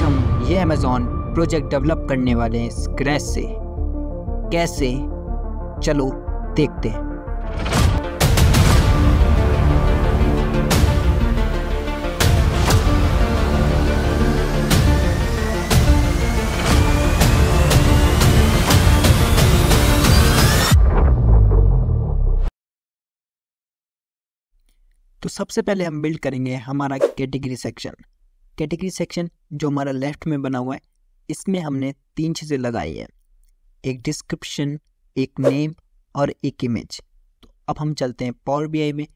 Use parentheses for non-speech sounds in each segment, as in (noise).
आज हम ये अमेज़ॉन प्रोजेक्ट डेवलप करने वाले हैं स्क्रैच से कैसे चलो देखते हैं तो सबसे पहले हम बिल्ड करेंगे हमारा कैटेगरी सेक्शन कैटेगरी सेक्शन जो हमारा लेफ्ट में बना हुआ है इसमें हमने तीन चीज़ें लगाई है एक डिस्क्रिप्शन एक नेम और एक इमेज तो अब हम चलते हैं पावर बी में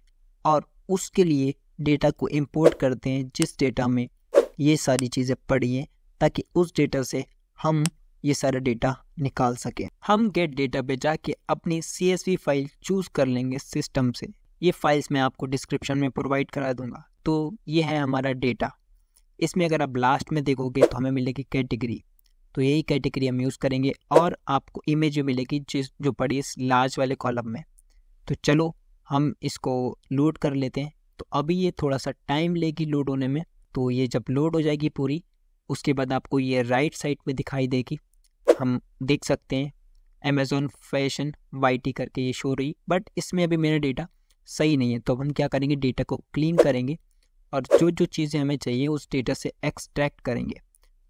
और उसके लिए डेटा को इंपोर्ट करते हैं जिस डेटा में ये सारी चीज़ें पड़ी हैं ताकि उस डेटा से हम ये सारा डेटा निकाल सकें हम गेट डेटा पे जाके अपनी सी फाइल चूज़ कर लेंगे सिस्टम से ये फाइल्स मैं आपको डिस्क्रिप्शन में प्रोवाइड करा दूंगा तो ये है हमारा डेटा इसमें अगर आप लास्ट में देखोगे तो हमें मिलेगी कैटेगरी तो यही कैटेगरी हम यूज़ करेंगे और आपको इमेज मिलेगी जिस जो पड़ी इस लार्ज वाले कॉलम में तो चलो हम इसको लोड कर लेते हैं तो अभी ये थोड़ा सा टाइम लेगी लोड होने में तो ये जब लोड हो जाएगी पूरी उसके बाद आपको ये राइट साइड में दिखाई देगी हम देख सकते हैं अमेज़ोन फैशन वाई करके ये शो रही बट इसमें अभी मेरा डेटा सही नहीं है तो अब हम क्या करेंगे डेटा को क्लीन करेंगे और जो जो चीज़ें हमें चाहिए उस डेटा से एक्सट्रैक्ट करेंगे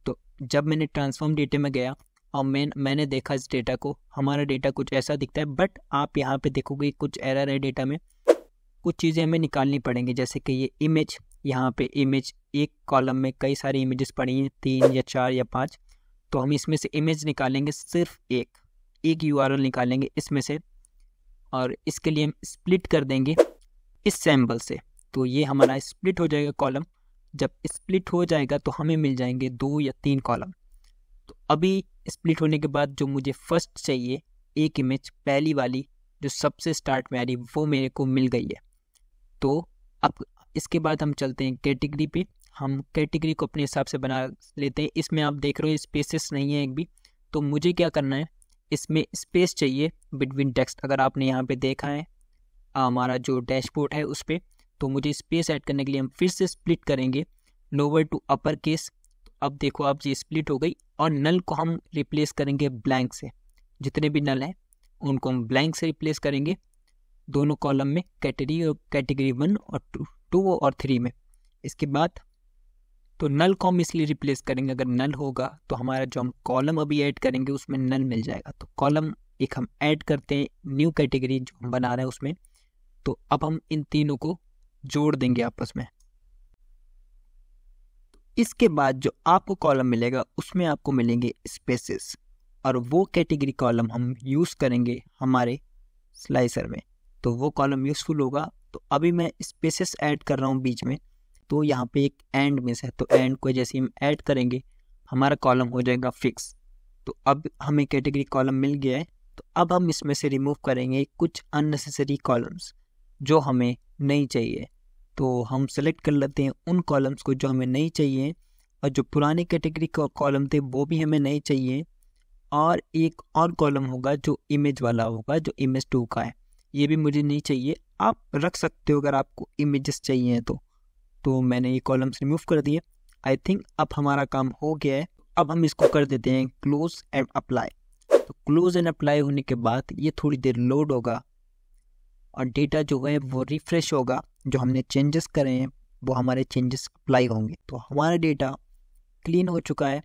तो जब मैंने ट्रांसफॉर्म डेटे में गया और मैं मैंने देखा इस डेटा को हमारा डेटा कुछ ऐसा दिखता है बट आप यहाँ पे देखोगे कुछ एरर है डेटा में कुछ चीज़ें हमें निकालनी पड़ेंगी जैसे कि ये इमेज यहाँ पे इमेज एक कॉलम में कई सारी इमेजेस पड़ी हैं तीन या चार या पाँच तो हम इसमें से इमेज निकालेंगे सिर्फ एक एक यू निकालेंगे इसमें से और इसके लिए हम स्प्लिट कर देंगे इस सैम्पल से तो ये हमारा स्प्लिट हो जाएगा कॉलम जब स्प्लिट हो जाएगा तो हमें मिल जाएंगे दो या तीन कॉलम तो अभी स्प्लिट होने के बाद जो मुझे फर्स्ट चाहिए एक इमेज पहली वाली जो सबसे स्टार्ट में आ रही वो मेरे को मिल गई है तो अब इसके बाद हम चलते हैं कैटेगरी पे हम कैटेगरी को अपने हिसाब से बना लेते हैं इसमें आप देख रहे हो स्पेसिस नहीं है एक भी तो मुझे क्या करना है इसमें स्पेस चाहिए बिटवीन टेक्स्ट अगर आपने यहाँ पे देखा है हमारा जो डैशबोर्ड है उस पर तो मुझे स्पेस ऐड करने के लिए हम फिर से स्प्लिट करेंगे लोअर टू अपर केस तो अब देखो अब ये स्प्लिट हो गई और नल को हम रिप्लेस करेंगे ब्लैंक से जितने भी नल हैं उनको हम ब्लैंक से रिप्लेस करेंगे दोनों कॉलम में कैटेगरी और कैटेगरी वन और टू टू और थ्री में इसके बाद तो नल को हम इसलिए रिप्लेस करेंगे अगर नल होगा तो हमारा जो हम कॉलम अभी ऐड करेंगे उसमें नल मिल जाएगा तो कॉलम एक हम ऐड करते हैं न्यू कैटेगरी जो हम बना रहे हैं उसमें तो अब हम इन तीनों को जोड़ देंगे आपस में इसके बाद जो आपको कॉलम मिलेगा उसमें आपको मिलेंगे स्पेसेस और वो कैटेगरी कॉलम हम यूज़ करेंगे हमारे स्लाइसर में तो वो कॉलम यूज़फुल होगा तो अभी मैं स्पेसेस ऐड कर रहा हूँ बीच में तो यहाँ पे एक एंड मिस है तो एंड को जैसे हम ऐड करेंगे हमारा कॉलम हो जाएगा फिक्स तो अब हमें कैटेगरी कॉलम मिल गया है तो अब हम इसमें से रिमूव करेंगे कुछ अननेसेसरी कॉलम्स जो हमें नहीं चाहिए तो हम सेलेक्ट कर लेते हैं उन कॉलम्स को जो हमें नहीं चाहिए और जो पुराने कैटेगरी के कॉलम थे वो भी हमें नहीं चाहिए और एक और कॉलम होगा जो इमेज वाला होगा जो इमेज टू का है ये भी मुझे नहीं चाहिए आप रख सकते हो अगर आपको इमेजेस चाहिए तो तो मैंने ये कॉलम्स रिमूव कर दिए आई थिंक अब हमारा काम हो गया है अब हम इसको कर देते हैं क्लोज एंड अप्लाई तो क्लोज एंड अप्लाई होने के बाद ये थोड़ी देर लोड होगा और डेटा जो है वो रिफ्रेश होगा जो हमने चेंजेस करे हैं वो हमारे चेंजेस अप्लाई होंगे तो हमारा डेटा क्लीन हो चुका है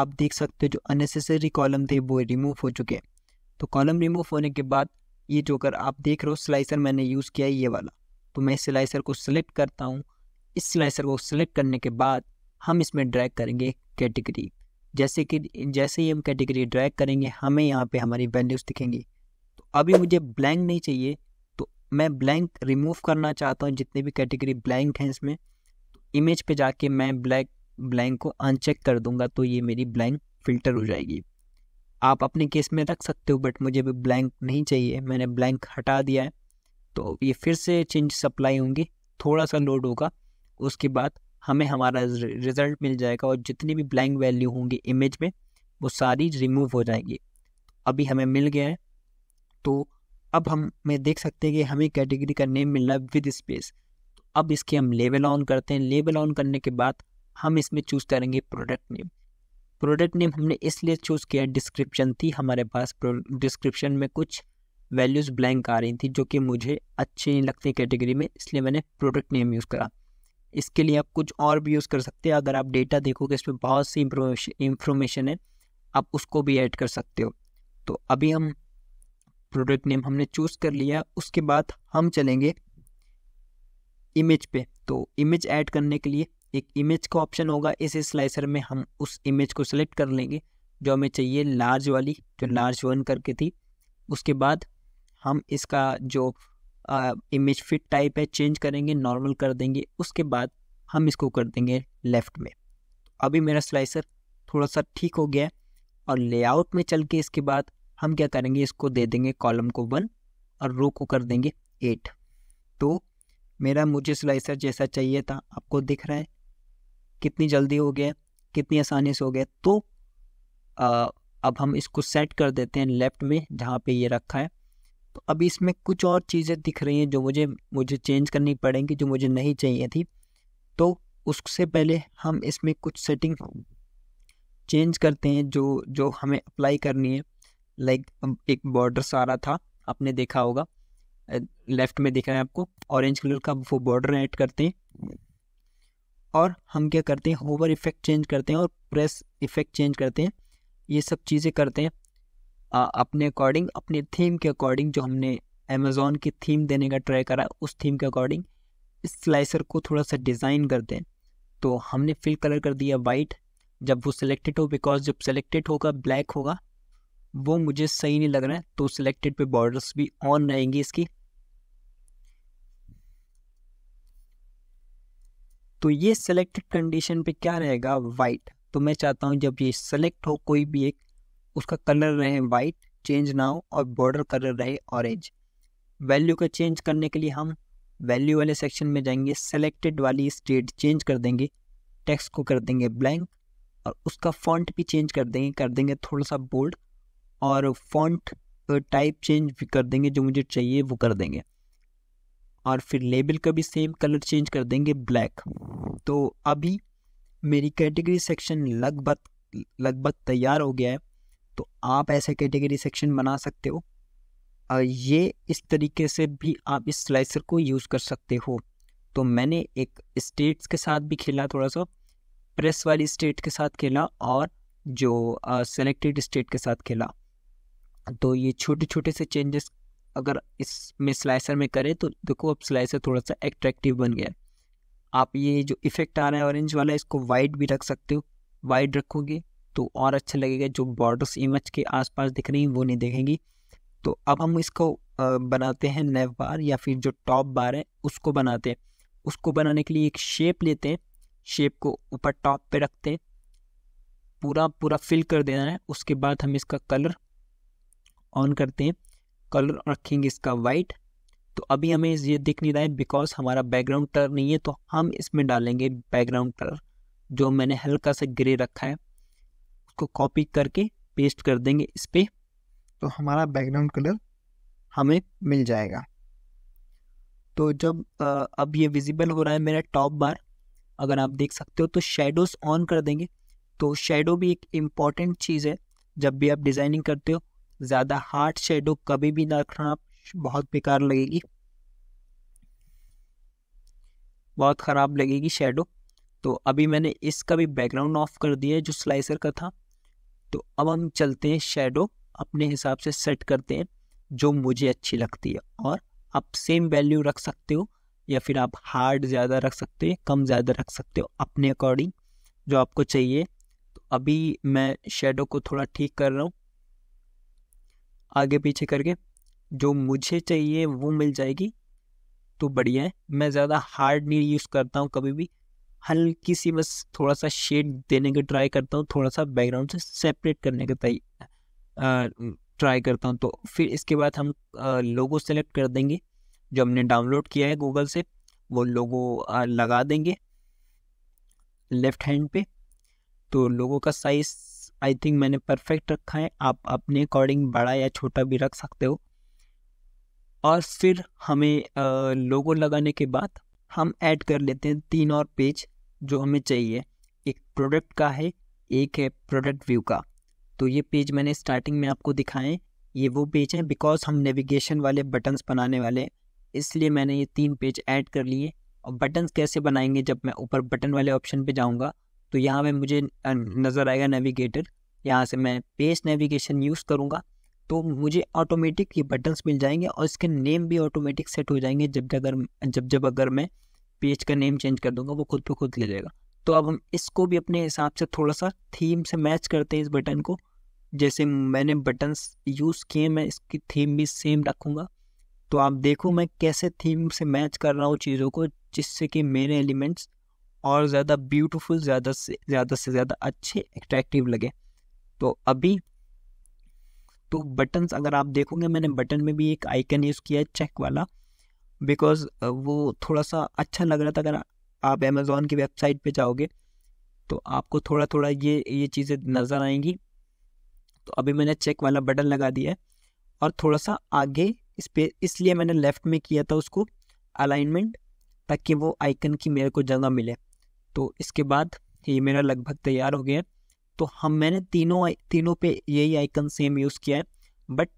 आप देख सकते हो जो अननेसेसरी कॉलम थे वो रिमूव हो चुके हैं तो कॉलम रिमूव होने के बाद ये जो कर आप देख रहे हो स्लाइसर मैंने यूज़ किया है ये वाला तो मैं स्लाइसर को सिलेक्ट करता हूँ इस स्लाइसर को सिलेक्ट करने के बाद हम इसमें ड्रैग करेंगे कैटेगरी जैसे कि जैसे ही हम कैटेगरी ड्रैग करेंगे हमें यहाँ पे हमारी वैल्यूज़ दिखेंगी तो अभी मुझे ब्लैंक नहीं चाहिए मैं ब्लैंक रिमूव करना चाहता हूँ जितने भी कैटेगरी ब्लैंक हैं इसमें तो इमेज पे जाके मैं ब्लैक ब्लैंक को अनचेक कर दूंगा तो ये मेरी ब्लैंक फ़िल्टर हो जाएगी आप अपने केस में रख सकते हो बट मुझे भी ब्लैंक नहीं चाहिए मैंने ब्लैंक हटा दिया है तो ये फिर से चेंज सप्लाई होंगी थोड़ा सा लोड होगा उसके बाद हमें हमारा रिज़ल्ट मिल जाएगा और जितनी भी ब्लैंक वैल्यू होंगी इमेज में वो सारी रिमूव हो जाएंगी अभी हमें मिल गया है तो अब हम मैं देख सकते हैं कि हमें कैटेगरी का नेम मिलना है विद स्पेस तो अब इसके हम लेबल ऑन करते हैं लेबल ऑन करने के बाद हम इसमें चूज़ करेंगे प्रोडक्ट नेम प्रोडक्ट नेम हमने इसलिए चूज़ किया डिस्क्रिप्शन थी हमारे पास डिस्क्रिप्शन में कुछ वैल्यूज़ ब्लैंक आ रही थी जो कि मुझे अच्छी नहीं लगते कैटेगरी में इसलिए मैंने प्रोडक्ट नेम यूज़ करा इसके लिए आप कुछ और भी यूज़ कर सकते हैं अगर आप डेटा देखोगे इसमें बहुत सी इंफॉर्मेशन है आप उसको भी ऐड कर सकते हो तो अभी हम प्रोडक्ट नेम हमने चूज़ कर लिया उसके बाद हम चलेंगे इमेज पे तो इमेज ऐड करने के लिए एक इमेज का ऑप्शन होगा इस स्लाइसर में हम उस इमेज को सिलेक्ट कर लेंगे जो हमें चाहिए लार्ज वाली जो लार्ज वन करके थी उसके बाद हम इसका जो इमेज फिट टाइप है चेंज करेंगे नॉर्मल कर देंगे उसके बाद हम इसको कर देंगे लेफ़्ट में तो अभी मेरा स्लाइसर थोड़ा सा ठीक हो गया है और लेआउट में चल के इसके बाद हम क्या करेंगे इसको दे देंगे कॉलम को वन और रो को कर देंगे एट तो मेरा मुझे स्लाइसर जैसा चाहिए था आपको दिख रहा है कितनी जल्दी हो गया कितनी आसानी से हो गया तो आ, अब हम इसको सेट कर देते हैं लेफ्ट में जहाँ पे ये रखा है तो अभी इसमें कुछ और चीज़ें दिख रही हैं जो मुझे मुझे चेंज करनी पड़ेंगी जो मुझे नहीं चाहिए थी तो उससे पहले हम इसमें कुछ सेटिंग चेंज करते हैं जो जो हमें अप्लाई करनी है लाइक एक बॉर्डर सा आ रहा था आपने देखा होगा लेफ्ट में दिखा है आपको ऑरेंज कलर का वो बॉर्डर ऐड करते हैं और हम क्या करते हैं होवर इफेक्ट चेंज करते हैं और प्रेस इफेक्ट चेंज करते हैं ये सब चीज़ें करते हैं आ, अपने अकॉर्डिंग अपने थीम के अकॉर्डिंग जो हमने अमेज़ोन की थीम देने का ट्राई करा उस थीम के अकॉर्डिंग इस स्लाइसर को थोड़ा सा डिज़ाइन करते हैं तो हमने फिल कलर कर दिया वाइट जब वो सिलेक्टेड हो बिकॉज जब सेलेक्टेड होगा ब्लैक होगा वो मुझे सही नहीं लग रहा है तो सिलेक्टेड पे बॉर्डर्स भी ऑन रहेंगी इसकी तो ये सिलेक्टेड कंडीशन पे क्या रहेगा वाइट तो मैं चाहता हूँ जब ये सेलेक्ट हो कोई भी एक उसका कलर रहे वाइट चेंज ना हो और बॉर्डर कलर रहे ऑरेंज वैल्यू का चेंज करने के लिए हम वैल्यू वाले सेक्शन में जाएंगे सेलेक्टेड वाली स्टेट चेंज कर देंगे टेक्स्ट को कर देंगे ब्लैंक और उसका फॉन्ट भी चेंज कर देंगे कर देंगे थोड़ा सा बोल्ड और फॉन्ट टाइप चेंज भी कर देंगे जो मुझे चाहिए वो कर देंगे और फिर लेबल का भी सेम कलर चेंज कर देंगे ब्लैक तो अभी मेरी कैटेगरी सेक्शन लगभग लगभग तैयार हो गया है तो आप ऐसा कैटेगरी सेक्शन बना सकते हो और ये इस तरीके से भी आप इस स्लाइसर को यूज़ कर सकते हो तो मैंने एक स्टेट्स के साथ भी खेला थोड़ा सा प्रेस वाली स्टेट के साथ खेला और जो सेलेक्टेड स्टेट के साथ खेला तो ये छोटे छोटे से चेंजेस अगर इसमें स्लाइसर में करें तो देखो अब स्लाइसर थोड़ा सा एट्रैक्टिव बन गया आप ये जो इफेक्ट आ रहा है ऑरेंज वाला इसको वाइट भी रख सकते हो वाइट रखोगे तो और अच्छा लगेगा जो बॉर्डर्स इमेज के आसपास दिख रही हैं वो नहीं दिखेंगी तो अब हम इसको बनाते हैं नेव बार या फिर जो टॉप बार है उसको बनाते हैं उसको बनाने के लिए एक शेप लेते हैं शेप को ऊपर टॉप पे रखते हैं पूरा पूरा फिल कर देना है उसके बाद हम इसका कलर ऑन करते हैं कलर रखेंगे इसका वाइट तो अभी हमें ये दिख नहीं रहा है बिकॉज हमारा बैकग्राउंड कलर नहीं है तो हम इसमें डालेंगे बैकग्राउंड कलर जो मैंने हल्का सा ग्रे रखा है उसको कॉपी करके पेस्ट कर देंगे इस पर तो हमारा बैकग्राउंड कलर हमें मिल जाएगा तो जब अब ये विजिबल हो रहा है मेरा टॉप बार अगर आप देख सकते हो तो शेडोज ऑन कर देंगे तो शेडो भी एक इम्पॉर्टेंट चीज़ है जब भी आप डिज़ाइनिंग करते हो ज़्यादा हार्ड शेडो कभी भी ना रखना बहुत बेकार लगेगी बहुत ख़राब लगेगी शेडो तो अभी मैंने इसका भी बैकग्राउंड ऑफ कर दिया है जो स्लाइसर का था तो अब हम चलते हैं शेडो अपने हिसाब से सेट करते हैं जो मुझे अच्छी लगती है और आप सेम वैल्यू रख सकते हो या फिर आप हार्ड ज़्यादा रख सकते हो कम ज़्यादा रख सकते हो अपने अकॉर्डिंग जो आपको चाहिए तो अभी मैं शेडो को थोड़ा ठीक कर रहा हूँ आगे पीछे करके जो मुझे चाहिए वो मिल जाएगी तो बढ़िया है मैं ज़्यादा हार्ड नहीं यूज़ करता हूँ कभी भी हल्की सी बस थोड़ा सा शेड देने का ट्राई करता हूँ थोड़ा सा बैकग्राउंड से सेपरेट करने का ट्राई करता हूँ तो फिर इसके बाद हम लोगो सेलेक्ट कर देंगे जो हमने डाउनलोड किया है गूगल से वो लोगो लगा देंगे लेफ्ट हैंड पे तो लोगों का साइज़ आई थिंक मैंने परफेक्ट रखा है आप अपने अकॉर्डिंग बड़ा या छोटा भी रख सकते हो और फिर हमें लोगो लगाने के बाद हम ऐड कर लेते हैं तीन और पेज जो हमें चाहिए एक प्रोडक्ट का है एक है प्रोडक्ट व्यू का तो ये पेज मैंने स्टार्टिंग में आपको दिखाएं ये वो पेज है बिकॉज हम नेविगेशन वाले बटन्स बनाने वाले इसलिए मैंने ये तीन पेज ऐड कर लिए और बटन्स कैसे बनाएंगे जब मैं ऊपर बटन वाले ऑप्शन पे जाऊंगा तो यहाँ में मुझे नज़र आएगा नेविगेटर यहाँ से मैं पेज नेविगेशन यूज़ करूँगा तो मुझे ऑटोमेटिक ये बटन्स मिल जाएंगे और इसके नेम भी ऑटोमेटिक सेट हो जाएंगे जब जब अगर जब जब अगर मैं पेज का नेम चेंज कर दूंगा वो खुद पे खुद ले जाएगा तो अब हम इसको भी अपने हिसाब से थोड़ा सा थीम से मैच करते हैं इस बटन को जैसे मैंने बटन्स यूज़ किए मैं इसकी थीम भी सेम रखूँगा तो आप देखो मैं कैसे थीम से मैच कर रहा हूँ चीज़ों को जिससे कि मेरे एलिमेंट्स और ज़्यादा ब्यूटीफुल ज़्यादा से ज़्यादा से ज़्यादा अच्छे एट्रैक्टिव लगे तो अभी तो बटन्स अगर आप देखोगे मैंने बटन में भी एक आइकन यूज़ किया है चेक वाला बिकॉज वो थोड़ा सा अच्छा लग रहा था अगर आप अमेज़ोन की वेबसाइट पे जाओगे तो आपको थोड़ा थोड़ा ये ये चीज़ें नज़र आएंगी तो अभी मैंने चेक वाला बटन लगा दिया है और थोड़ा सा आगे इस पर इसलिए मैंने लेफ़्ट में किया था उसको अलाइनमेंट ताकि वो आइकन की मेरे को जगह मिले तो इसके बाद ये मेरा लगभग तैयार हो गया है तो हम मैंने तीनों तीनों पे यही आइकन सेम यूज़ किया है बट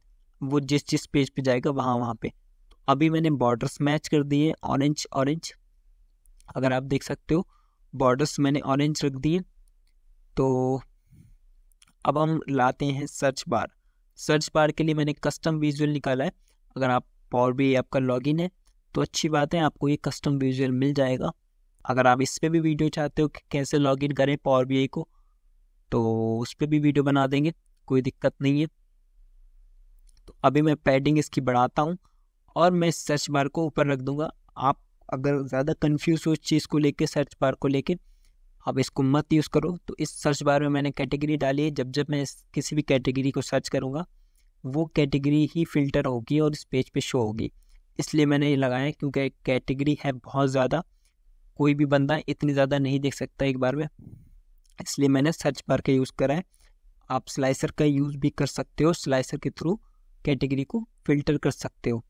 वो जिस जिस पेज पे जाएगा वहाँ वहाँ पे तो अभी मैंने बॉर्डर्स मैच कर दिए ऑरेंज ऑरेंज अगर आप देख सकते हो बॉर्डर्स मैंने ऑरेंज रख दिए तो अब हम लाते हैं सर्च बार सर्च बार के लिए मैंने कस्टम विजुअल निकाला है अगर आप पावर भी आपका लॉगिन है तो अच्छी बात है आपको ये कस्टम विजुअल मिल जाएगा अगर आप इस पर भी वीडियो चाहते हो कि कैसे लॉग इन करें पावर बी को तो उस पर भी वीडियो बना देंगे कोई दिक्कत नहीं है तो अभी मैं पैडिंग इसकी बढ़ाता हूँ और मैं सर्च बार को ऊपर रख दूँगा आप अगर ज़्यादा कन्फ्यूज हो इस चीज़ को लेके सर्च बार को लेके आप इसको मत यूज़ करो तो इस सर्च बार में मैंने कैटेगरी डाली है जब जब मैं किसी भी कैटेगरी को सर्च करूँगा वो कैटेगरी ही फ़िल्टर होगी और इस पेज पे शो होगी इसलिए मैंने ये लगाया क्योंकि कैटेगरी है बहुत ज़्यादा कोई भी बंदा इतनी ज़्यादा नहीं देख सकता एक बार में इसलिए मैंने सर्च बार का यूज़ करा है आप स्लाइसर का यूज़ भी कर सकते हो स्लाइसर के थ्रू कैटेगरी को फिल्टर कर सकते हो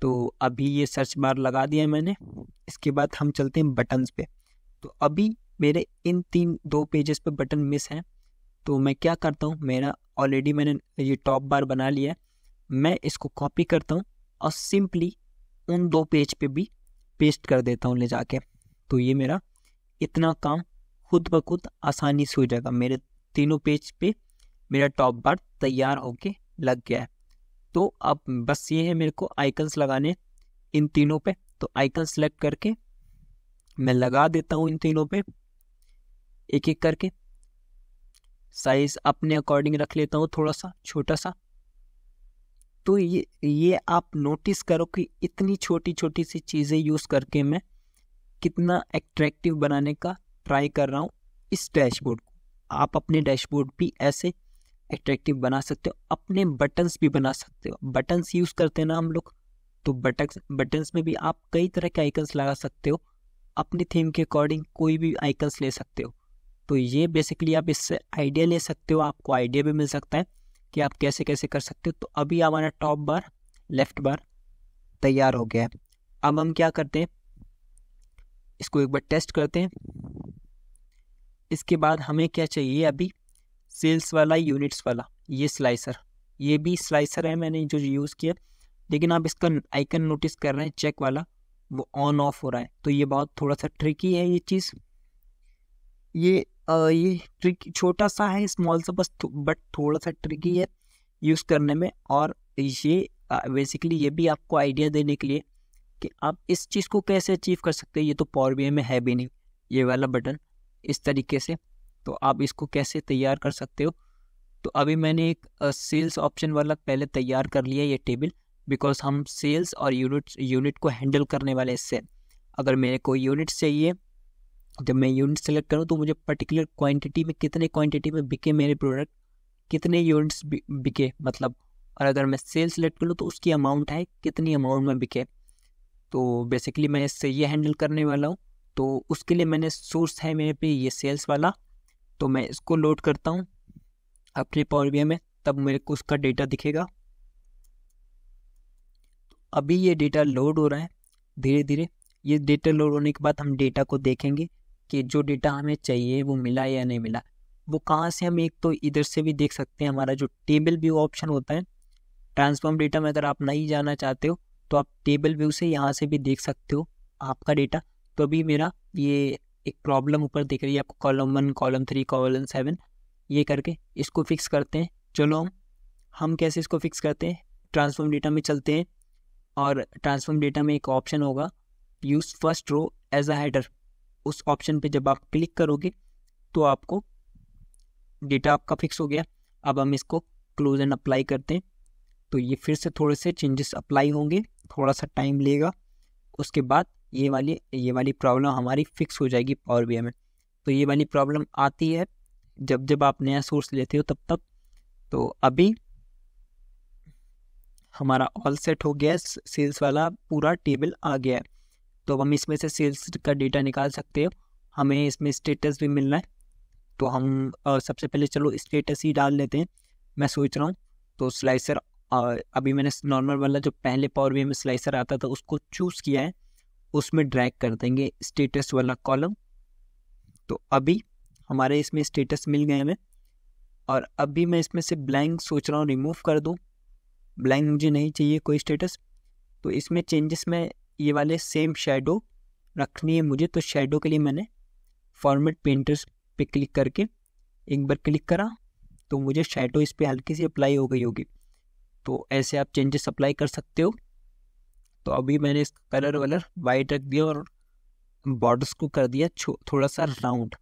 तो अभी ये सर्च बार लगा दिया मैंने इसके बाद हम चलते हैं बटन्स पे तो अभी मेरे इन तीन दो पेजेस पे बटन मिस हैं तो मैं क्या करता हूँ मेरा ऑलरेडी मैंने ये टॉप बार बना लिया है मैं इसको कॉपी करता हूँ और सिंपली उन दो पेज पे भी पेस्ट कर देता हूँ ले जाके तो ये मेरा इतना काम खुद ब खुद आसानी से हो जाएगा मेरे तीनों पेज पे मेरा टॉप बार तैयार होके लग गया है तो अब बस ये है मेरे को आइकन्स लगाने इन तीनों पे तो आइकन सेलेक्ट करके मैं लगा देता हूँ इन तीनों पे एक एक करके साइज़ अपने अकॉर्डिंग रख लेता हूँ थोड़ा सा छोटा सा तो ये ये आप नोटिस करो कि इतनी छोटी छोटी सी चीज़ें यूज़ करके मैं कितना एट्रैक्टिव बनाने का ट्राई कर रहा हूँ इस डैशबोर्ड को आप अपने डैशबोर्ड भी ऐसे एट्रैक्टिव बना सकते हो अपने बटन्स भी बना सकते हो बटन्स यूज़ करते हैं ना हम लोग तो बटन्स बटन्स में भी आप कई तरह के आइकन्स लगा सकते हो अपने थीम के अकॉर्डिंग कोई भी आइकन्स ले सकते हो तो ये बेसिकली आप इससे आइडिया ले सकते हो आपको आइडिया भी मिल सकता है कि आप कैसे कैसे कर सकते हो तो अभी हमारा टॉप बार लेफ्ट बार तैयार हो गया है अब हम क्या करते हैं इसको एक बार टेस्ट करते हैं इसके बाद हमें क्या चाहिए अभी सेल्स वाला यूनिट्स वाला ये स्लाइसर ये भी स्लाइसर है मैंने जो यूज़ किया लेकिन आप इसका आइकन नोटिस कर रहे हैं चेक वाला वो ऑन ऑफ हो रहा है तो ये बहुत थोड़ा सा ट्रिकी है ये चीज़ ये ये ट्रिक छोटा सा है स्मॉल सा बस बट थोड़ा सा ट्रिकी है यूज़ करने में और ये बेसिकली ये भी आपको आइडिया देने के लिए कि आप इस चीज़ को कैसे अचीव कर सकते हैं ये तो पावर बी में है भी नहीं ये वाला बटन इस तरीके से तो आप इसको कैसे तैयार कर सकते हो तो अभी मैंने एक सेल्स ऑप्शन वाला पहले तैयार कर लिया ये टेबल बिकॉज हम सेल्स और यूनिट यूनिट को हैंडल करने वाले इससे अगर मेरे को यूनिट्स चाहिए जब मैं यूनिट सेलेक्ट करूँ तो मुझे पर्टिकुलर क्वांटिटी में कितने क्वांटिटी में बिके मेरे प्रोडक्ट कितने यूनिट्स बिके मतलब और अगर मैं सेल सेलेक्ट करूँ तो उसकी अमाउंट है कितनी अमाउंट में बिके तो बेसिकली मैं इससे ये हैंडल करने वाला हूँ तो उसके लिए मैंने सोर्स है मेरे पे ये सेल्स वाला तो मैं इसको लोड करता हूँ अपने पावर बी में तब मेरे को उसका डेटा दिखेगा अभी ये डेटा लोड हो रहा है धीरे धीरे ये डेटा लोड होने के बाद हम डेटा को देखेंगे कि जो डेटा हमें चाहिए वो मिला या नहीं मिला वो कहाँ से हम एक तो इधर से भी देख सकते हैं हमारा जो टेबल व्यू ऑप्शन होता है ट्रांसफॉर्म डेटा में अगर आप नहीं जाना चाहते हो तो आप टेबल व्यू से यहाँ से भी देख सकते हो आपका डेटा तो अभी मेरा ये एक प्रॉब्लम ऊपर दिख रही है आपको column one column three column seven ये करके इसको फिक्स करते हैं चलो हम हम कैसे इसको फिक्स करते हैं ट्रांसफॉर्म डेटा में चलते हैं और ट्रांसफॉर्म डेटा में एक ऑप्शन होगा use first row as a header उस ऑप्शन पे जब आप क्लिक करोगे तो आपको डेटा आपका फिक्स हो गया अब हम इसको क्लोज एंड अप्लाई करते हैं तो ये फिर से थोड़े से चेंजेस अप्लाई होंगे थोड़ा सा टाइम लेगा उसके बाद ये वाली ये वाली प्रॉब्लम हमारी फिक्स हो जाएगी पावर बी में तो ये वाली प्रॉब्लम आती है जब जब आप नया सोर्स लेते हो तब तक तो अभी हमारा ऑल सेट हो गया सेल्स वाला पूरा टेबल आ गया है तो हम इसमें से सेल्स का डेटा निकाल सकते हो हमें इसमें स्टेटस भी मिलना है तो हम सबसे पहले चलो स्टेटस ही डाल लेते हैं मैं सोच रहा हूँ तो स्लाइसर अभी मैंने नॉर्मल वाला जो पहले पावर वे में स्लाइसर आता था उसको चूज़ किया है उसमें ड्रैग कर देंगे स्टेटस वाला कॉलम तो अभी हमारे इसमें स्टेटस मिल गए हमें और अभी मैं इसमें से ब्लैंक सोच रहा हूँ रिमूव कर दूँ ब्लैंक मुझे नहीं चाहिए कोई स्टेटस तो इसमें चेंजेस मैं ये वाले सेम शेडो रखनी है मुझे तो शेडो के लिए मैंने फॉर्मेट पेंटर्स पे क्लिक करके एक बार क्लिक करा तो मुझे शेडो इस पर हल्की सी अप्लाई हो गई होगी तो ऐसे आप चेंजेस अप्लाई कर सकते हो तो अभी मैंने इस कलर वलर वाइट रख दिया और बॉर्डर्स को कर दिया थोड़ा सा राउंड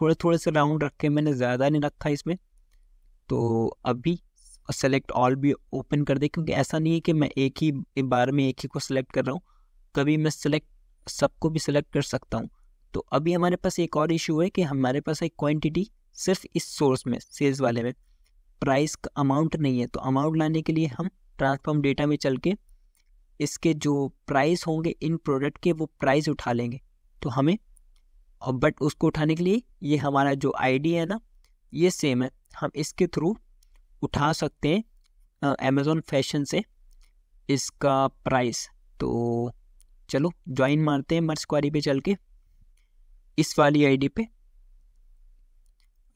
थोड़े थोड़े से राउंड रखे मैंने ज़्यादा नहीं रखा इसमें तो अभी सेलेक्ट ऑल भी ओपन कर दे क्योंकि ऐसा नहीं है कि मैं एक ही बार में एक ही को सिलेक्ट कर रहा हूँ कभी मैं सेलेक्ट सबको भी सिलेक्ट कर सकता हूँ तो अभी हमारे पास एक और इशू है कि हमारे पास एक क्वांटिटी सिर्फ इस सोर्स में सेल्स वाले में प्राइस का अमाउंट नहीं है तो अमाउंट लाने के लिए हम ट्रांसफॉर्म डेटा में चल के इसके जो प्राइस होंगे इन प्रोडक्ट के वो प्राइस उठा लेंगे तो हमें और बट उसको उठाने के लिए ये हमारा जो आईडी है ना ये सेम है हम इसके थ्रू उठा सकते हैं अमेज़ोन फैशन से इसका प्राइस तो चलो ज्वाइन मारते हैं मर्स क्वारी पे चल के इस वाली आईडी पे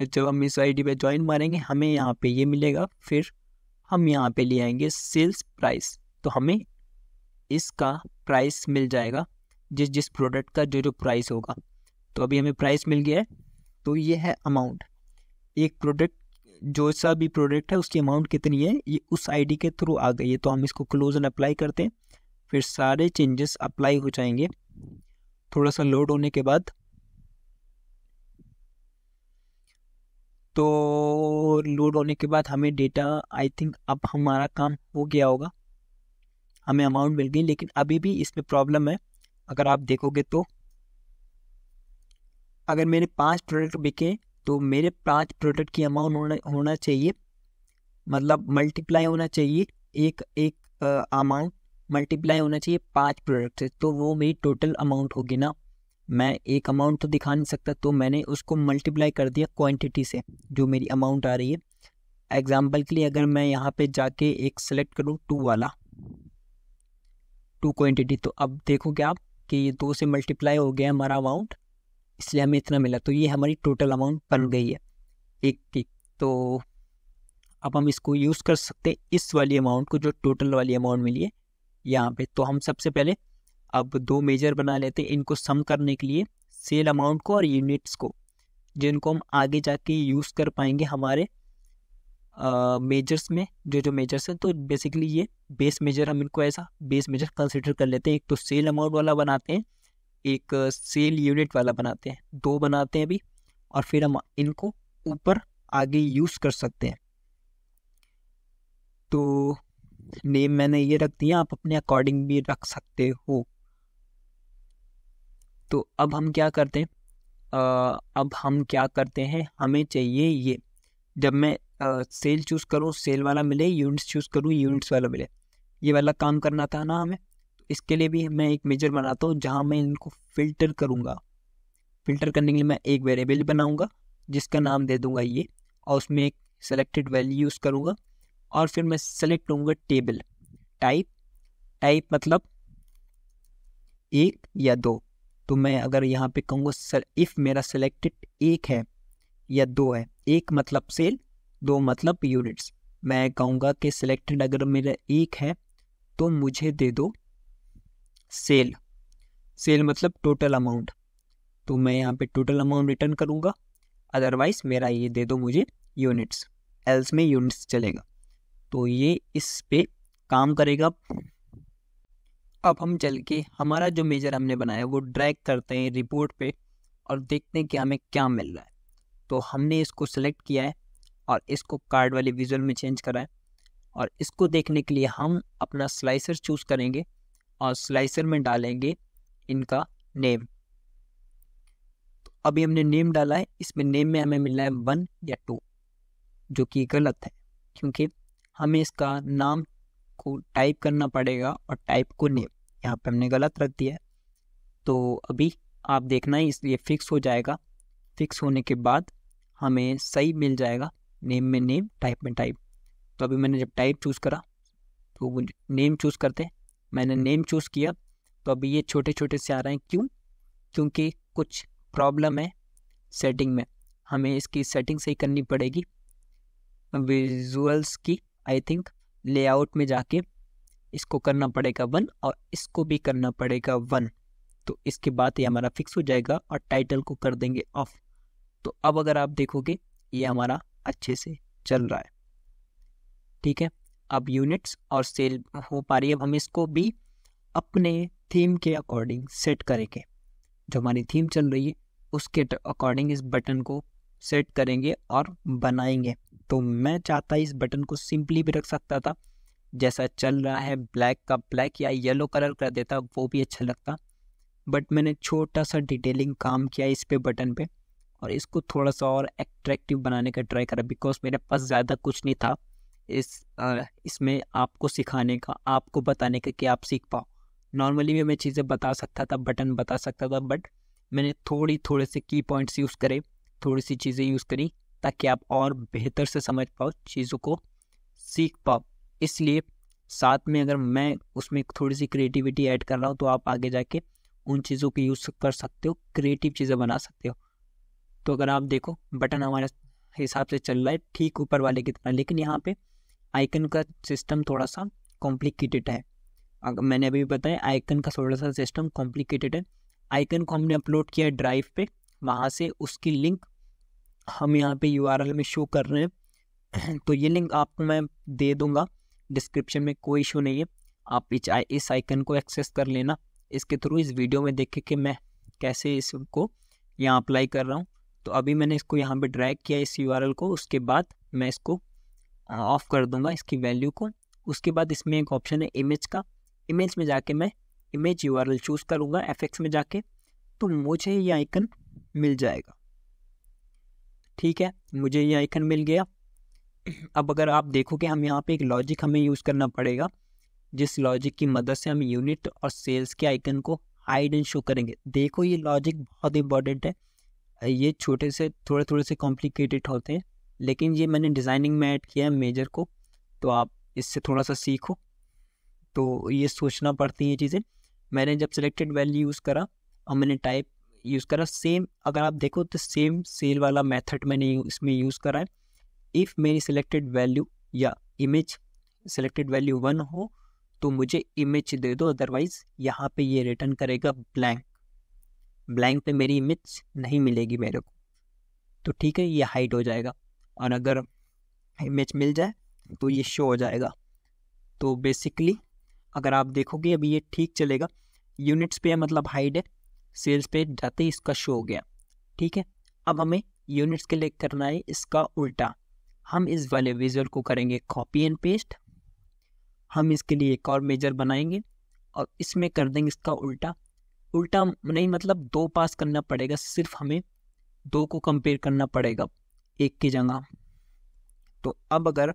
जब हम इस आईडी पे ज्वाइन मारेंगे हमें यहाँ पे ये मिलेगा फिर हम यहाँ पे ले आएंगे सेल्स प्राइस तो हमें इसका प्राइस मिल जाएगा जिस जिस प्रोडक्ट का जो जो प्राइस होगा तो अभी हमें प्राइस मिल गया है तो ये है अमाउंट एक प्रोडक्ट जो सा भी प्रोडक्ट है उसकी अमाउंट कितनी है ये उस आईडी के थ्रू आ गई है तो हम इसको क्लोज एंड अप्लाई करते हैं फिर सारे चेंजेस अप्लाई हो जाएंगे थोड़ा सा लोड होने के बाद तो लोड होने के बाद हमें डेटा आई थिंक अब हमारा काम हो गया होगा हमें अमाउंट मिल गई लेकिन अभी भी इसमें प्रॉब्लम है अगर आप देखोगे तो अगर मेरे पांच प्रोडक्ट बिके तो मेरे पांच प्रोडक्ट की अमाउंट होना होना चाहिए मतलब मल्टीप्लाई होना चाहिए एक एक अमाउंट मल्टीप्लाई होना चाहिए पाँच प्रोडक्ट से तो वो मेरी टोटल अमाउंट होगी ना मैं एक अमाउंट तो दिखा नहीं सकता तो मैंने उसको मल्टीप्लाई कर दिया क्वांटिटी से जो मेरी अमाउंट आ रही है एग्जाम्पल के लिए अगर मैं यहाँ पे जाके एक सेलेक्ट करूँ टू वाला टू क्वांटिटी तो अब देखोगे आप कि ये दो से मल्टीप्लाई हो गया हमारा अमाउंट इसलिए हमें इतना मिला तो ये हमारी टोटल अमाउंट बन गई है एक की तो अब हम इसको यूज़ कर सकते हैं इस वाली अमाउंट को जो टोटल वाली अमाउंट मिली है यहाँ पे तो हम सबसे पहले अब दो मेजर बना लेते हैं इनको सम करने के लिए सेल अमाउंट को और यूनिट्स को जिनको हम आगे जाके यूज़ कर पाएंगे हमारे मेजर्स में जो जो मेजर्स हैं तो बेसिकली ये बेस मेजर हम इनको ऐसा बेस मेजर कंसिडर कर लेते हैं एक तो सेल अमाउंट वाला बनाते हैं एक सेल यूनिट वाला बनाते हैं दो बनाते हैं अभी और फिर हम इनको ऊपर आगे यूज़ कर सकते हैं तो नेम मैंने ये रख दिया आप अपने अकॉर्डिंग भी रख सकते हो तो अब हम क्या करते हैं अब हम क्या करते हैं हमें चाहिए ये जब मैं सेल चूज़ करूँ सेल वाला मिले यूनिट्स चूज़ करूँ यूनिट्स वाला मिले ये वाला काम करना था ना हमें तो इसके लिए भी मैं एक मेजर बनाता हूँ जहाँ मैं इनको फिल्टर करूँगा फिल्टर करने के लिए मैं एक वेरिएबल बनाऊँगा जिसका नाम दे दूँगा ये और उसमें एक सेलेक्टेड यूज़ करूँगा और फिर मैं सेलेक्ट लूँगा टेबल टाइप टाइप मतलब एक या दो तो मैं अगर यहाँ पे कहूँगा सर इफ़ मेरा सेलेक्टेड एक है या दो है एक मतलब सेल दो मतलब यूनिट्स मैं कहूँगा कि सेलेक्टेड अगर मेरा एक है तो मुझे दे दो सेल सेल मतलब टोटल अमाउंट तो मैं यहाँ पे टोटल अमाउंट रिटर्न करूँगा अदरवाइज मेरा ये दे दो मुझे यूनिट्स एल्स में यूनिट्स चलेगा तो ये इस पे काम करेगा अब हम चल के हमारा जो मेजर हमने बनाया वो ड्रैग करते हैं रिपोर्ट पे और देखते हैं कि हमें क्या मिल रहा है तो हमने इसको सेलेक्ट किया है और इसको कार्ड वाले विजुअल में चेंज करा है और इसको देखने के लिए हम अपना स्लाइसर चूज़ करेंगे और स्लाइसर में डालेंगे इनका नेम तो अभी हमने नेम डाला है इसमें नेम में हमें मिल रहा है वन या टू जो कि गलत है क्योंकि हमें इसका नाम को टाइप करना पड़ेगा और टाइप को नेम यहाँ पे हमने गलत रख दिया है तो अभी आप देखना ही इसलिए फिक्स हो जाएगा फिक्स होने के बाद हमें सही मिल जाएगा नेम में नेम टाइप में टाइप तो अभी मैंने जब टाइप चूज़ करा तो नेम चूज़ करते हैं मैंने नेम चूज़ किया तो अभी ये छोटे छोटे से आ रहे हैं क्यों क्योंकि कुछ प्रॉब्लम है सेटिंग में हमें इसकी सेटिंग सही करनी पड़ेगी विजुअल्स की आई थिंक लेआउट में जाके इसको करना पड़ेगा वन और इसको भी करना पड़ेगा वन तो इसके बाद ये हमारा फिक्स हो जाएगा और टाइटल को कर देंगे ऑफ तो अब अगर आप देखोगे ये हमारा अच्छे से चल रहा है ठीक है अब यूनिट्स और सेल हो पा रही है अब हम इसको भी अपने थीम के अकॉर्डिंग सेट करेंगे जो हमारी थीम चल रही है उसके अकॉर्डिंग इस बटन को सेट करेंगे और बनाएंगे तो मैं चाहता इस बटन को सिंपली भी रख सकता था जैसा चल रहा है ब्लैक का ब्लैक या येलो कलर कर देता वो भी अच्छा लगता बट मैंने छोटा सा डिटेलिंग काम किया इस पे बटन पे और इसको थोड़ा सा और एट्रैक्टिव बनाने का ट्राई करा बिकॉज मेरे पास ज़्यादा कुछ नहीं था इस इसमें आपको सिखाने का आपको बताने का कि आप सीख पाओ नॉर्मली भी मैं चीज़ें बता सकता था बटन बता सकता था बट मैंने थोड़ी थोड़े से की पॉइंट्स यूज़ करे थोड़ी सी चीज़ें यूज़ करी ताकि आप और बेहतर से समझ पाओ चीज़ों को सीख पाओ इसलिए साथ में अगर मैं उसमें थोड़ी सी क्रिएटिविटी ऐड कर रहा हूँ तो आप आगे जाके उन चीज़ों की यूज़ कर सकते हो क्रिएटिव चीज़ें बना सकते हो तो अगर आप देखो बटन हमारे हिसाब से चल रहा है ठीक ऊपर वाले की तरह लेकिन यहाँ पे आइकन का सिस्टम थोड़ा सा कॉम्प्लिकेटेड है अगर मैंने अभी बताया आइकन का थोड़ा सा सिस्टम कॉम्प्लिकेटेड है आइकन को हमने अपलोड किया ड्राइव पे वहाँ से उसकी लिंक हम यहाँ पे यू में शो कर रहे हैं (clears throat) तो ये लिंक आपको मैं दे दूँगा डिस्क्रिप्शन में कोई इशू नहीं है आप इस आइकन को एक्सेस कर लेना इसके थ्रू इस वीडियो में देखें कि मैं कैसे इसको यहाँ अप्लाई कर रहा हूँ तो अभी मैंने इसको यहाँ पे ड्रैग किया इस यू को उसके बाद मैं इसको ऑफ़ कर दूँगा इसकी वैल्यू को उसके बाद इसमें एक ऑप्शन है इमेज का इमेज में जाके मैं इमेज यू चूज़ करूँगा एफ में जाके तो मुझे ये आइकन मिल जाएगा ठीक है मुझे ये आइकन मिल गया अब अगर आप देखो कि हम यहाँ पे एक लॉजिक हमें यूज़ करना पड़ेगा जिस लॉजिक की मदद से हम यूनिट और सेल्स के आइकन को हाइड एंड शो करेंगे देखो ये लॉजिक बहुत इंपॉर्टेंट है ये छोटे से थोड़े थोड़े से कॉम्प्लिकेटेड होते हैं लेकिन ये मैंने डिज़ाइनिंग में ऐड किया है मेजर को तो आप इससे थोड़ा सा सीखो तो ये सोचना पड़ती हैं चीज़ें मैंने जब सिलेक्टेड वैल्यू यूज़ करा और मैंने टाइप यूज़ करा सेम अगर आप देखो तो सेम सेल वाला मेथड मैंने इसमें यूज़ करा है इफ़ मेरी सिलेक्टेड वैल्यू या इमेज सिलेक्टेड वैल्यू वन हो तो मुझे इमेज दे दो अदरवाइज़ यहाँ पे ये रिटर्न करेगा ब्लैंक ब्लैंक पे मेरी इमेज नहीं मिलेगी मेरे को तो ठीक है ये हाइड हो जाएगा और अगर इमेज मिल जाए तो ये शो हो जाएगा तो बेसिकली अगर आप देखोगे अभी ये ठीक चलेगा यूनिट्स पे मतलब हाइड है सेल्स पे जाते ही इसका शो हो गया ठीक है अब हमें यूनिट्स के लिए करना है इसका उल्टा हम इस वाले विजुअल को करेंगे कॉपी एंड पेस्ट हम इसके लिए एक और मेजर बनाएंगे और इसमें कर देंगे इसका उल्टा उल्टा नहीं मतलब दो पास करना पड़ेगा सिर्फ हमें दो को कंपेयर करना पड़ेगा एक की जगह तो अब अगर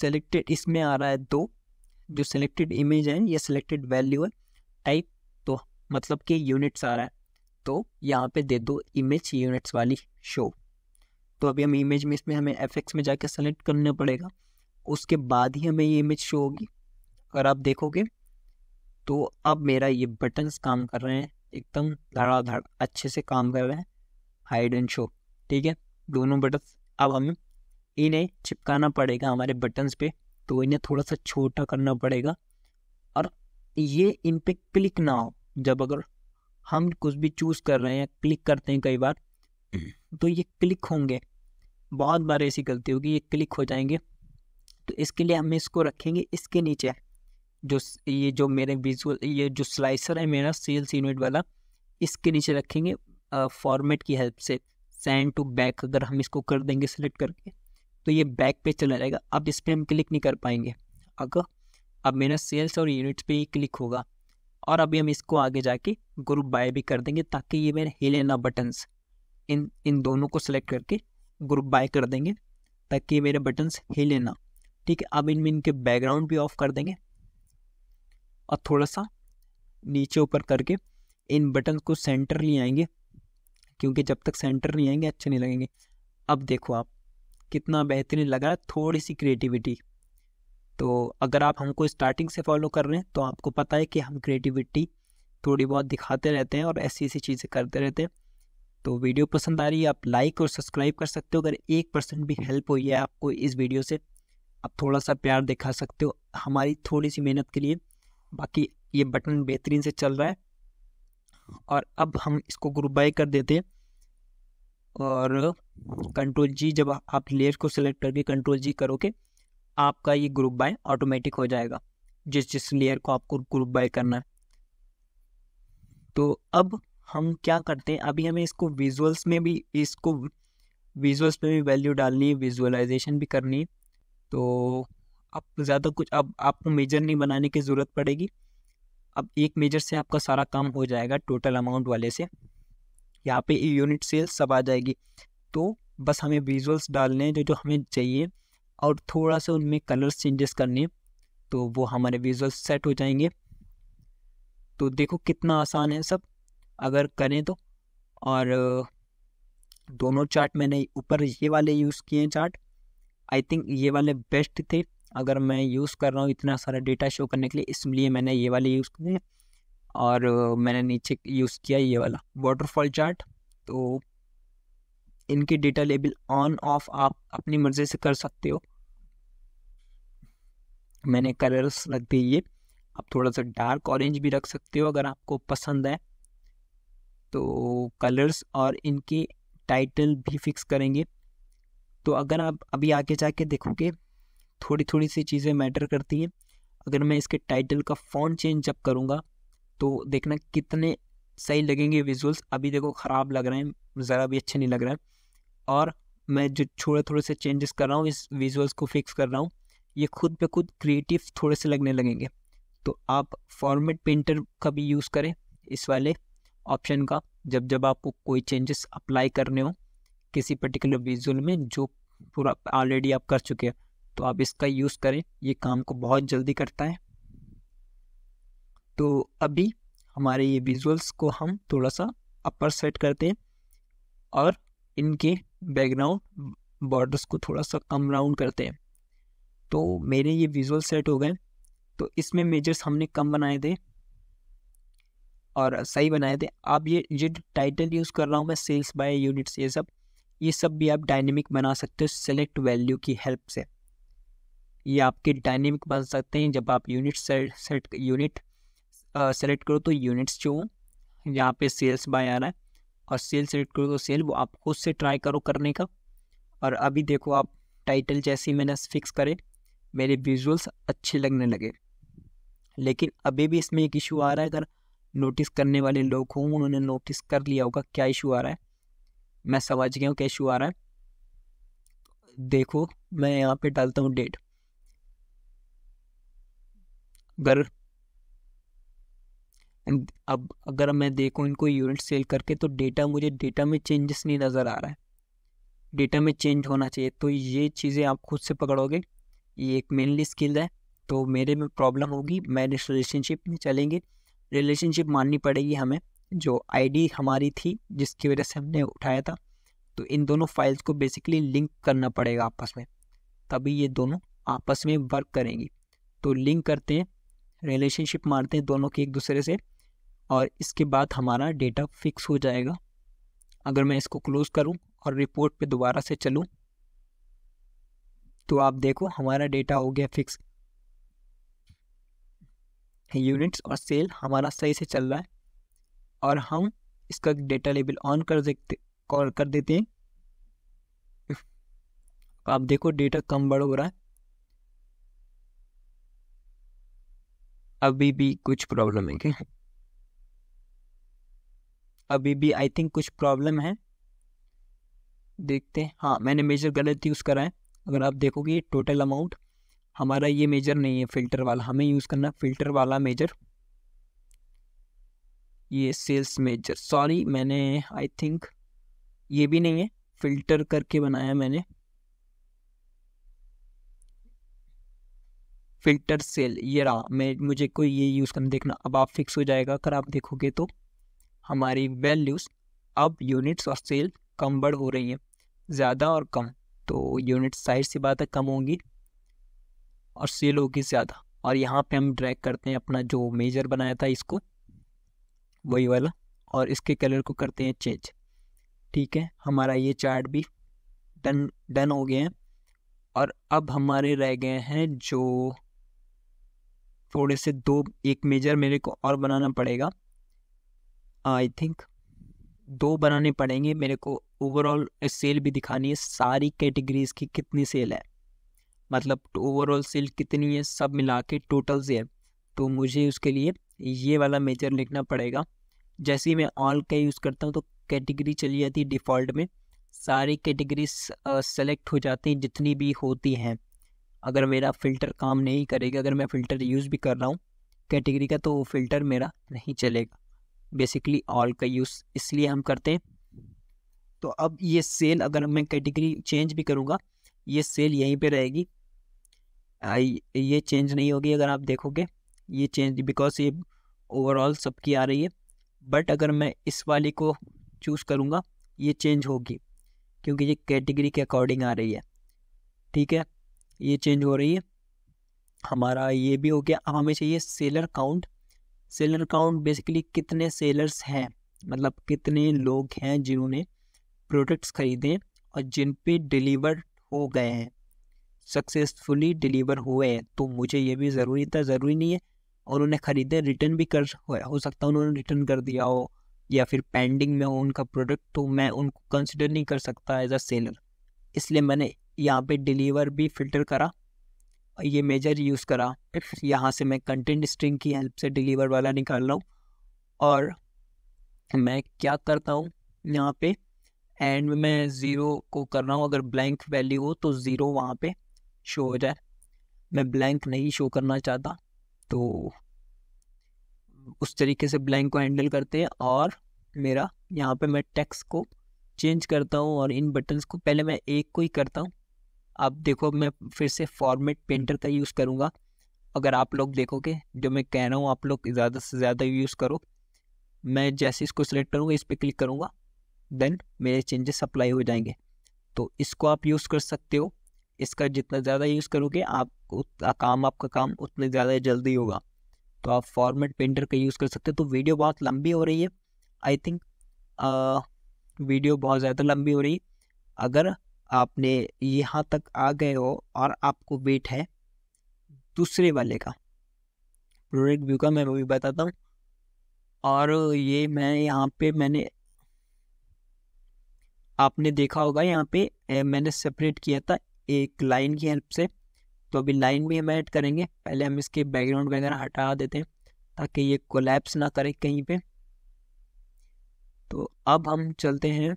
सेलेक्टेड इसमें आ रहा है दो जो सेलेक्टेड इमेज है या सेलेक्टेड वैल्यू है टाइप मतलब कि यूनिट्स आ रहा है तो यहाँ पे दे दो इमेज यूनिट्स वाली शो तो अभी हम इमेज में इसमें हमें एफ में जाके सेलेक्ट करना पड़ेगा उसके बाद ही हमें ये इमेज शो होगी अगर आप देखोगे तो अब मेरा ये बटन्स काम कर रहे हैं एकदम धड़ाधड़ अच्छे से काम कर रहे हैं हाइड एंड शो ठीक है दोनों बटन्स अब हमें इन्हें चिपकाना पड़ेगा हमारे बटन्स पे तो इन्हें थोड़ा सा छोटा करना पड़ेगा और ये इन पर क्लिक ना हो जब अगर हम कुछ भी चूज़ कर रहे हैं क्लिक करते हैं कई बार हम्म। तो ये क्लिक होंगे बहुत बार ऐसी गलती होगी ये क्लिक हो जाएंगे तो इसके लिए हम इसको रखेंगे इसके नीचे जो ये जो मेरे विजुअल ये जो स्लाइसर है मेरा सेल सीनवेट वाला इसके नीचे रखेंगे फॉर्मेट की हेल्प से सेंड टू बैक अगर हम इसको कर देंगे सेलेक्ट करके तो ये बैक पे चला जाएगा अब इस पर हम क्लिक नहीं कर पाएंगे अगर अब मेरा सेल्स और यूनिट्स पे ही क्लिक होगा और अभी हम इसको आगे जाके ग्रुप बाय भी कर देंगे ताकि ये मेरे हिले ना बटन्स इन इन दोनों को सिलेक्ट करके ग्रुप बाय कर देंगे ताकि ये मेरे बटन्स हिले ना ठीक है अब इनमें इनके बैकग्राउंड भी ऑफ कर देंगे और थोड़ा सा नीचे ऊपर करके इन बटन को सेंटर नहीं आएंगे क्योंकि जब तक सेंटर नहीं आएंगे अच्छे नहीं लगेंगे अब देखो आप कितना बेहतरीन लग रहा है थोड़ी सी क्रिएटिविटी तो अगर आप हमको स्टार्टिंग से फॉलो कर रहे हैं तो आपको पता है कि हम क्रिएटिविटी थोड़ी बहुत दिखाते रहते हैं और ऐसी ऐसी चीज़ें करते रहते हैं तो वीडियो पसंद आ रही है आप लाइक और सब्सक्राइब कर सकते हो अगर एक परसेंट भी हेल्प हुई है आपको इस वीडियो से आप थोड़ा सा प्यार दिखा सकते हो हमारी थोड़ी सी मेहनत के लिए बाकी ये बटन बेहतरीन से चल रहा है और अब हम इसको ग्रुप बाई कर देते हैं और कंट्रोल जी जब आप लेयर को सिलेक्ट करके कंट्रोल जी करोगे आपका ये ग्रुप बाय ऑटोमेटिक हो जाएगा जिस जिस लेयर को आपको ग्रुप बाय करना है तो अब हम क्या करते हैं अभी हमें इसको विजुअल्स में भी इसको विजुअल्स में भी वैल्यू डालनी है विजुअलाइजेशन भी करनी है तो अब ज़्यादा कुछ अब आपको मेजर नहीं बनाने की ज़रूरत पड़ेगी अब एक मेजर से आपका सारा काम हो जाएगा टोटल अमाउंट वाले से यहाँ पे यूनिट सेल्स सब आ जाएगी तो बस हमें विजुअल्स डालने हैं जो जो हमें चाहिए और थोड़ा सा उनमें कलर्स चेंजेस करने तो वो हमारे विजुअल सेट हो जाएंगे तो देखो कितना आसान है सब अगर करें तो और दोनों चार्ट मैंने ऊपर ये वाले यूज़ किए हैं चार्ट आई थिंक ये वाले बेस्ट थे अगर मैं यूज़ कर रहा हूँ इतना सारा डेटा शो करने के लिए इसलिए मैंने ये वाले यूज़ किए और मैंने नीचे यूज़ किया ये वाला वाटरफॉल चार्ट तो इनके डेटा लेबल ऑन ऑफ आप अपनी मर्ज़ी से कर सकते हो मैंने कलर्स रख दिए आप थोड़ा सा डार्क ऑरेंज भी रख सकते हो अगर आपको पसंद है तो कलर्स और इनके टाइटल भी फिक्स करेंगे तो अगर आप अभी आगे जाके देखोगे थोड़ी थोड़ी सी चीज़ें मैटर करती हैं अगर मैं इसके टाइटल का फॉन्ट चेंज जब करूँगा तो देखना कितने सही लगेंगे विजुअल्स अभी देखो ख़राब लग रहे हैं ज़रा भी अच्छे नहीं लग रहा है और मैं जो थोड़े थोड़े से चेंजेस कर रहा हूँ इस विजुअल्स को फिक्स कर रहा हूँ ये खुद पे खुद क्रिएटिव थोड़े से लगने लगेंगे तो आप फॉर्मेट पेंटर का भी यूज़ करें इस वाले ऑप्शन का जब जब आपको कोई चेंजेस अप्लाई करने हो किसी पर्टिकुलर विजुअल में जो पूरा ऑलरेडी आप कर चुके हैं तो आप इसका यूज़ करें ये काम को बहुत जल्दी करता है तो अभी हमारे ये विजुअल्स को हम थोड़ा सा अपर सेट करते हैं और इनके बैकग्राउंड बॉर्डर्स को थोड़ा सा कम राउंड करते हैं तो मेरे ये विजुअल सेट हो गए तो इसमें मेजर्स हमने कम बनाए थे और सही बनाए थे आप ये जो टाइटल यूज़ कर रहा हूँ मैं सेल्स बाय यूनिट्स ये सब ये सब भी आप डायनेमिक बना सकते हो सेलेक्ट वैल्यू की हेल्प से ये आपके डायनेमिक बन सकते हैं जब आप यूनिट सेट यूनिट सेलेक्ट करो तो यूनिट्स जो हों यहाँ पे सेल्स बाय आ रहा है और सेल सेलेक्ट करो तो सेल वो आप खुद से ट्राई करो करने का और अभी देखो आप टाइटल जैसे मैंने फिक्स करें मेरे विजुअल्स अच्छे लगने लगे लेकिन अभी भी इसमें एक इशू आ रहा है अगर नोटिस करने वाले लोग हों उन्होंने नोटिस कर लिया होगा क्या इशू आ रहा है मैं समझ गया हूँ क्या इशू आ रहा है देखो मैं यहाँ पे डालता हूँ डेट अगर अब अगर मैं देखूँ इनको यूनिट सेल करके तो डेटा मुझे डेटा में चेंजेस नहीं नज़र आ रहा है डेटा में चेंज होना चाहिए तो ये चीज़ें आप खुद से पकड़ोगे ये एक मेनली स्किल है तो मेरे में प्रॉब्लम होगी मैं इस रिलेशनशिप में चलेंगे रिलेशनशिप माननी पड़ेगी हमें जो आईडी हमारी थी जिसकी वजह से हमने उठाया था तो इन दोनों फाइल्स को बेसिकली लिंक करना पड़ेगा आपस में तभी ये दोनों आपस में वर्क करेंगी तो लिंक करते हैं रिलेशनशिप मारते हैं दोनों के एक दूसरे से और इसके बाद हमारा डेटा फिक्स हो जाएगा अगर मैं इसको क्लोज़ करूँ और रिपोर्ट पे दोबारा से चलूँ तो आप देखो हमारा डेटा हो गया फिक्स यूनिट्स और सेल हमारा सही से चल रहा है और हम इसका डेटा लेबल ऑन कर देते कॉल कर देते हैं तो आप देखो डेटा कम बड़ हो रहा है अभी भी कुछ प्रॉब्लम है क्या अभी भी आई थिंक कुछ प्रॉब्लम है देखते हैं हाँ मैंने मेजर गलत यूज़ करा है अगर आप देखोगे टोटल अमाउंट हमारा ये मेजर नहीं है फिल्टर वाला हमें यूज़ करना फिल्टर वाला मेजर ये सेल्स मेजर सॉरी मैंने आई थिंक ये भी नहीं है फिल्टर करके बनाया मैंने फिल्टर सेल ये रहा मैं मुझे कोई ये यूज़ करना देखना अब आप फिक्स हो जाएगा अगर आप देखोगे तो हमारी वैल्यूज़ अब यूनिट्स और सेल कम बढ़ हो रही है ज़्यादा और कम तो यूनिट साइज से बात है कम होंगी और सेल होगी ज़्यादा और यहाँ पे हम ड्रैग करते हैं अपना जो मेजर बनाया था इसको वही वाला और इसके कलर को करते हैं चेंज ठीक है हमारा ये चार्ट भी डन डन हो गए हैं और अब हमारे रह गए हैं जो थोड़े से दो एक मेजर मेरे को और बनाना पड़ेगा आई थिंक दो बनाने पड़ेंगे मेरे को ओवरऑल सेल भी दिखानी है सारी कैटेगरीज की कितनी सेल है मतलब ओवरऑल सेल कितनी है सब मिला के टोटल सेल तो मुझे उसके लिए ये वाला मेजर लिखना पड़ेगा जैसे ही मैं ऑल का यूज़ करता हूँ तो कैटेगरी चली जाती है डिफ़ॉल्ट में सारी कैटेगरी सेलेक्ट हो जाती हैं जितनी भी होती हैं अगर मेरा फ़िल्टर काम नहीं करेगा अगर मैं फ़िल्टर यूज़ भी कर रहा हूँ कैटेगरी का तो वो फ़िल्टर मेरा नहीं चलेगा बेसिकली ऑल का यूज़ इसलिए हम करते हैं तो अब ये सेल अगर मैं कैटेगरी चेंज भी करूँगा ये सेल यहीं पे रहेगी आई ये चेंज नहीं होगी अगर आप देखोगे ये चेंज बिकॉज ये ओवरऑल सबकी आ रही है बट अगर मैं इस वाली को चूज़ करूँगा ये चेंज होगी क्योंकि ये कैटेगरी के अकॉर्डिंग आ रही है ठीक है ये चेंज हो रही है हमारा ये भी हो गया अब हमें चाहिए seller count seller count basically कितने सेलर्स हैं मतलब कितने लोग हैं जिन्होंने प्रोडक्ट्स खरीदे और जिन पे डिलीवर हो गए हैं सक्सेसफुली डिलीवर हुए हैं तो मुझे ये भी ज़रूरी था ज़रूरी नहीं है और उन्हें ख़रीदे रिटर्न भी कर हो सकता है उन्होंने रिटर्न कर दिया हो या फिर पेंडिंग में हो उनका प्रोडक्ट तो मैं उनको कंसिडर नहीं कर सकता एज अ सेलर इसलिए मैंने यहाँ पे डिलीवर भी फिल्टर करा ये मेजर यूज़ करा यहाँ से मैं कंटेंट स्ट्रिंग की हेल्प से डिलीवर वाला निकाल रहा हूँ और मैं क्या करता हूँ यहाँ पे एंड मैं ज़ीरो को कर रहा हूँ अगर ब्लैंक वैल्यू हो तो ज़ीरो वहाँ पे शो हो जाए मैं ब्लैंक नहीं शो करना चाहता तो उस तरीके से ब्लैंक को हैंडल करते हैं और मेरा यहाँ पे मैं टेक्स्ट को चेंज करता हूँ और इन बटन्स को पहले मैं एक को ही करता हूँ आप देखो मैं फिर से फॉर्मेट पेंटर का यूज़ करूँगा अगर आप लोग देखोगे जो मैं कह रहा हूँ आप लोग ज़्यादा से ज़्यादा यूज़ करो मैं जैसे इसको सिलेक्ट करूँगा इस पर क्लिक करूँगा देन मेरे चेंजेस अप्लाई हो जाएंगे तो इसको आप यूज़ कर सकते हो इसका जितना ज़्यादा यूज़ करोगे आप उतना काम आपका काम उतने ज़्यादा जल्दी होगा तो आप फॉर्मेट पेंटर का यूज़ कर सकते हो तो वीडियो बहुत लंबी हो रही है आई थिंक वीडियो बहुत ज़्यादा लंबी हो रही है अगर आपने यहाँ तक आ गए हो और आपको वेट है दूसरे वाले का प्रोडक्ट व्यू का मैं वो भी बताता हूँ और ये मैं यहाँ पे मैंने आपने देखा होगा यहाँ पे मैंने सेपरेट किया था एक लाइन की हेल्प से तो अभी लाइन भी हम ऐड करेंगे पहले हम इसके बैकग्राउंड वगैरह हटा देते हैं ताकि ये कोलैप्स ना करे कहीं पे तो अब हम चलते हैं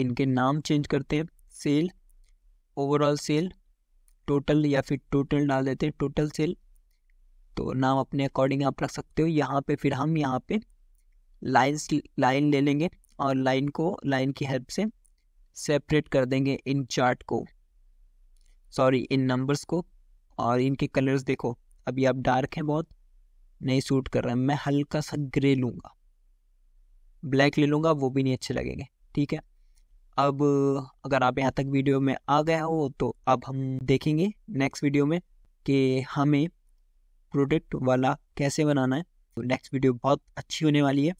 इनके नाम चेंज करते हैं सेल ओवरऑल सेल टोटल या फिर टोटल डाल देते हैं टोटल सेल तो नाम अपने अकॉर्डिंग आप रख सकते हो यहाँ पे फिर हम यहाँ पे लाइन्स लाइन ले लेंगे और लाइन को लाइन की हेल्प से सेपरेट कर देंगे इन चार्ट को सॉरी इन नंबर्स को और इनके कलर्स देखो अभी आप डार्क हैं बहुत नहीं सूट कर रहे हैं मैं हल्का सा ग्रे लूँगा ब्लैक ले लूँगा वो भी नहीं अच्छे लगेंगे ठीक है अब अगर आप यहाँ तक वीडियो में आ गया हो तो अब हम देखेंगे नेक्स्ट वीडियो में कि हमें प्रोडक्ट वाला कैसे बनाना है तो नेक्स्ट वीडियो बहुत अच्छी होने वाली है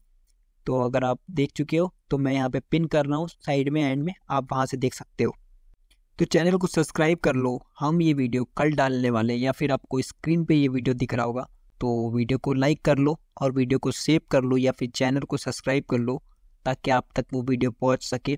तो अगर आप देख चुके हो तो मैं यहाँ पे पिन कर रहा हूँ साइड में एंड में आप वहाँ से देख सकते हो तो चैनल को सब्सक्राइब कर लो हम ये वीडियो कल डालने वाले या फिर आपको स्क्रीन पे ये वीडियो दिख रहा होगा तो वीडियो को लाइक कर लो और वीडियो को सेव कर लो या फिर चैनल को सब्सक्राइब कर लो ताकि आप तक वो वीडियो पहुँच सके